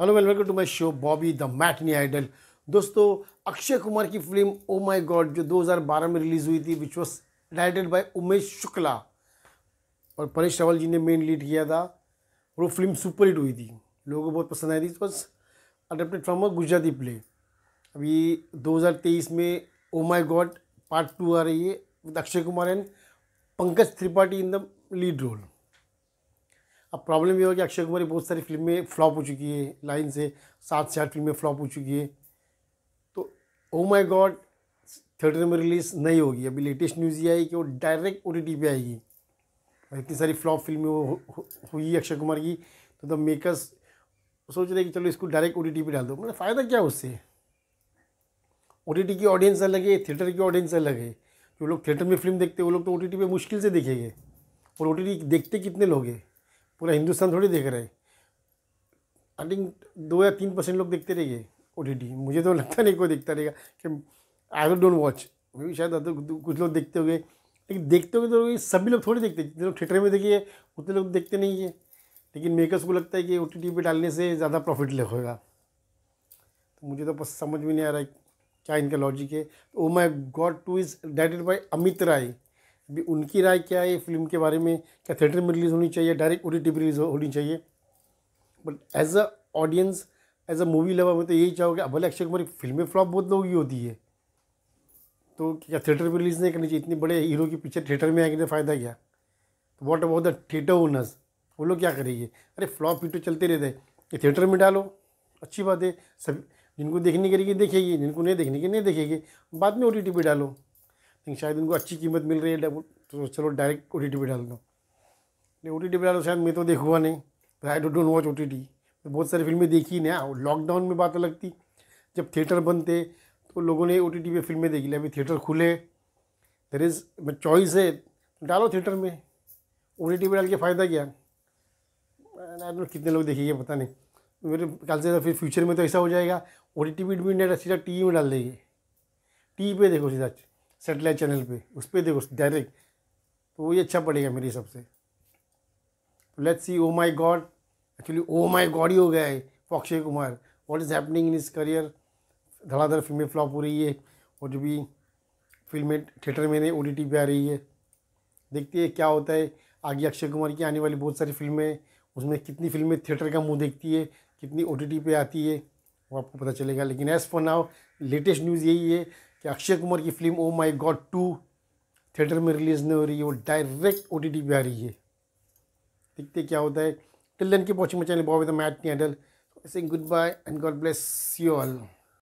hello welcome to my show Bobby the matinee idol दोस्तों अक्षय कुमार की film O my God जो 2012 में release हुई थी which was directed by Umesh Shukla और परेश रावल जी ने मेन लीड किया था और वो फिल्म सुपर हिट हुई थी लोगों को बहुत पसंद आई थी बस adapted from a Gujarati play अभी 2023 में oh my god part two आ रही है with Akshay Kumar and Pankaj Tripathi in the lead role अब प्रॉब्लम ये हो कि अक्षय कुमार की बहुत सारी फिल्में फ्लॉप हो चुकी है लाइन से सात से आठ फिल्में फ्लॉप हो चुकी है तो ओ माई गॉड थिएटर में रिलीज़ नहीं होगी अभी लेटेस्ट न्यूज़ ये आई कि वो डायरेक्ट ओ टी पे आएगी और इतनी सारी फ्लॉप फिल्में हुई अक्षय कुमार की तो द मेकर्स सोच रहे कि चलो इसको डायरेक्ट ओ टी टी पे डाल दो मतलब फ़ायदा क्या उससे ओ टी टी की ऑडियंस अलग है थिएटर की ऑडियंस अलग है जो लोग थिएटर में फिल्म देखते हैं वो लोग तो ओ टी टी पे मुश्किल से देखेंगे और ओ टी टी देखते कितने लोग हैं पूरा हिंदुस्तान थोड़ी देख रहा है आई थिंक दो या तीन परसेंट लोग देखते रहिए ओ टी टी मुझे तो लगता नहीं कोई देखता रहेगा कि आई वो डोंट वॉच मे भी शायद कुछ लोग देखते हुए लेकिन देखते हुए तो सभी लोग थोड़ी देखते जितने लोग थिएटर में देखिए उतने लोग देखते नहीं है लेकिन मेकर्स को लगता है कि ओ टी पर डालने से ज़्यादा प्रॉफिट होगा तो मुझे तो बस समझ में नहीं आ रहा है क्या इनका लॉजिक है Oh My God two is directed by Amit Rai उनकी राय क्या है फिल्म के बारे में क्या थिएटर में रिलीज़ होनी चाहिए डायरेक्ट ओ टी रिलीज होनी चाहिए but as a audience as a movie lover मैं तो यही चाहूँगा भले अक्षय कुमार की फिल्में फ्लॉप बहुत लोगों की होती है तो क्या थिएटर में रिलीज़ नहीं करनी चाहिए इतने बड़े हीरो की पिक्चर थिएटर में आएंगे तो फ़ायदा क्या तो what about the theatre owners वो लोग क्या करेंगे अरे फ्लॉप ही तो चलते रहते हैं कि थिएटर में डालो अच्छी बात है सभी जिनको देखने के लिए देखेगी जिनको नहीं देखने के नहीं देखेगी बाद में ओ टी डालो लेकिन शायद उनको अच्छी कीमत मिल रही है डबल तो चलो डायरेक्ट ओ टी टी पर डाल दो नहीं ओ टी पर डालो शायद मैं तो हुआ नहीं I don't don't watch O T मैं बहुत सारी फिल्में देखी ना लॉकडाउन में बात अलग थी जब थिएटर बंद थे तो लोगों ने ओ टी टी पर फिल्में देखी अभी थिएटर खुले देर इज़ चॉइस है डालो थिएटर में ओ टी टी पर डाल के फ़ायदा क्या कितने लोग देखेंगे पता नहीं मेरे ख्याल से तो फिर फ्यूचर में तो ऐसा हो जाएगा ओ टी टी भी सीधा टी वी में डाल देंगे टी वी पर देखो सीधा सेटेलाइट चैनल पे उस पर देखो डायरेक्ट तो वो ये अच्छा पड़ेगा मेरे हिसाब से let's see Oh My God actually Oh My God ही हो गया है Akshay Kumar what is happening in his career धड़ाधड़ फिल्में फ्लॉप हो रही है और जो भी फिल्में थिएटर में नहीं ओ टी पे आ रही है देखते हैं क्या होता है आगे अक्षय कुमार की आने वाली बहुत सारी फिल्में उसमें कितनी फिल्में थिएटर का मुंह देखती है कितनी ओ टी पे आती है वो आपको पता चलेगा लेकिन as for now latest news यही है कि अक्षय कुमार की film Oh My God two theatre में रिलीज़ नहीं हो रही है वो डायरेक्ट ओ टी पर आ रही है देखते क्या होता है टिल्डन की पहुंची मचाने बॉब विद मैट नी एडल goodbye and God bless you all